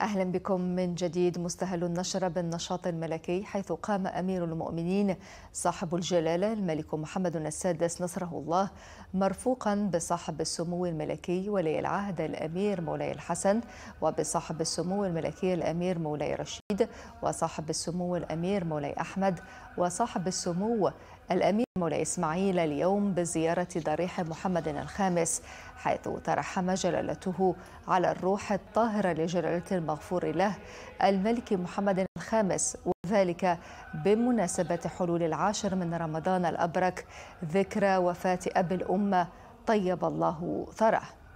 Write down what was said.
أهلا بكم من جديد مستهل النشر بالنشاط الملكي حيث قام أمير المؤمنين صاحب الجلالة الملك محمد السادس نصره الله مرفوقا بصاحب السمو الملكي ولي العهد الأمير مولاي الحسن وبصاحب السمو الملكي الأمير مولاي رشيد وصاحب السمو الأمير مولاي أحمد وصاحب السمو الأمير مولاي إسماعيل اليوم بزيارة ضريح محمد الخامس حيث ترحم جلالته على الروح الطاهرة لجلالة المغفور له الملك محمد الخامس وذلك بمناسبة حلول العاشر من رمضان الأبرك ذكرى وفاة أب الأمة طيب الله ثراه